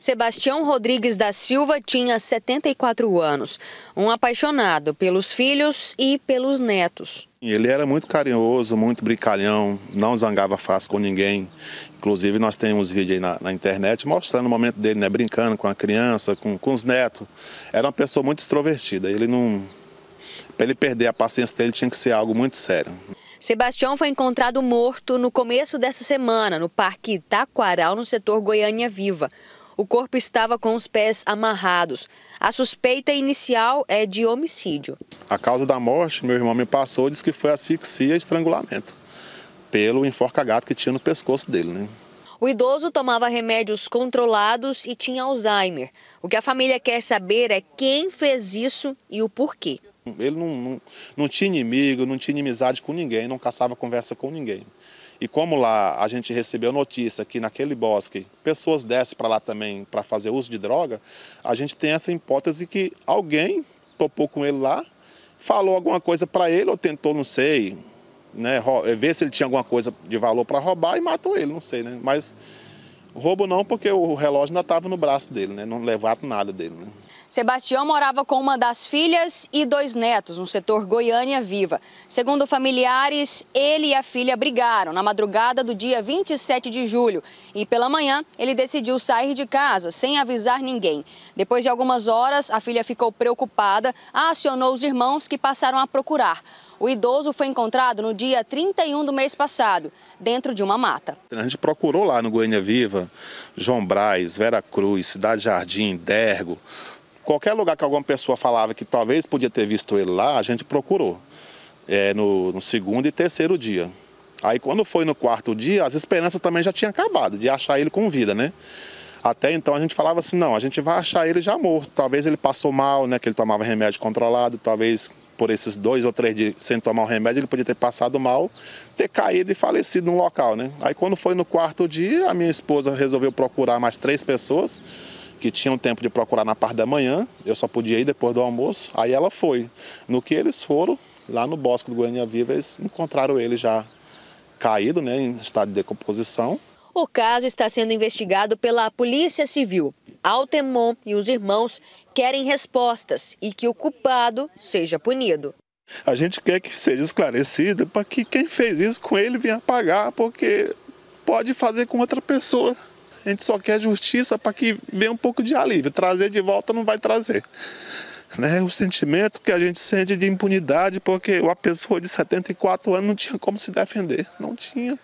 Sebastião Rodrigues da Silva tinha 74 anos, um apaixonado pelos filhos e pelos netos. Ele era muito carinhoso, muito brincalhão, não zangava fácil com ninguém. Inclusive, nós temos vídeos aí na, na, internet mostrando o momento dele, né, brincando com a criança, com, com os netos. Era uma pessoa muito extrovertida. Ele não. Para ele perder a paciência dele, tinha que ser algo muito sério. Sebastião foi encontrado morto no começo dessa semana, no Parque Itaquaral, no setor Goiânia Viva. O corpo estava com os pés amarrados. A suspeita inicial é de homicídio. A causa da morte, meu irmão me passou, disse que foi asfixia e estrangulamento, pelo enforca-gato que tinha no pescoço dele. Né? O idoso tomava remédios controlados e tinha Alzheimer. O que a família quer saber é quem fez isso e o porquê. Ele não, não, não tinha inimigo, não tinha inimizade com ninguém, não caçava conversa com ninguém. E como lá a gente recebeu notícia que naquele bosque pessoas descem para lá também para fazer uso de droga, a gente tem essa hipótese que alguém topou com ele lá, falou alguma coisa para ele ou tentou, não sei, né, eh, ver se ele tinha alguma coisa de valor para roubar e matou ele, não sei, né? Mas roubo não, porque o relógio ainda estava no braço dele, né? Não levaram nada dele, né? Sebastião morava com uma das filhas e dois netos no setor Goiânia Viva. Segundo familiares, ele e a filha brigaram na madrugada do dia 27 de julho e pela manhã ele decidiu sair de casa sem avisar ninguém. Depois de algumas horas, a filha ficou preocupada, acionou os irmãos que passaram a procurar. O idoso foi encontrado no dia 31 do mês passado, dentro de uma mata. A gente procurou lá no Goiânia Viva, João Braz, Vera Cruz, Cidade Jardim, Dergo. Qualquer lugar que alguma pessoa falava que talvez podia ter visto ele lá, a gente procurou. É, no, no segundo e terceiro dia. Aí quando foi no quarto dia, as esperanças também já tinham acabado de achar ele com vida, né? Até então a gente falava assim, não, a gente vai achar ele já morto. Talvez ele passou mal, né? Que ele tomava remédio controlado, talvez por esses dois ou três dias sem tomar o remédio, ele podia ter passado mal, ter caído e falecido no local, né? Aí quando foi no quarto dia, a minha esposa resolveu procurar mais três pessoas que tinham tempo de procurar na parte da manhã, eu só podia ir depois do almoço, aí ela foi. No que eles foram, lá no bosque do Goiânia Viva, eles encontraram ele já caído, né, em estado de decomposição, o caso está sendo investigado pela Polícia Civil. Altemon e os irmãos querem respostas e que o culpado seja punido. A gente quer que seja esclarecido para que quem fez isso com ele venha pagar, porque pode fazer com outra pessoa. A gente só quer justiça para que venha um pouco de alívio. Trazer de volta não vai trazer. Né? O sentimento que a gente sente de impunidade, porque uma pessoa de 74 anos não tinha como se defender. Não tinha.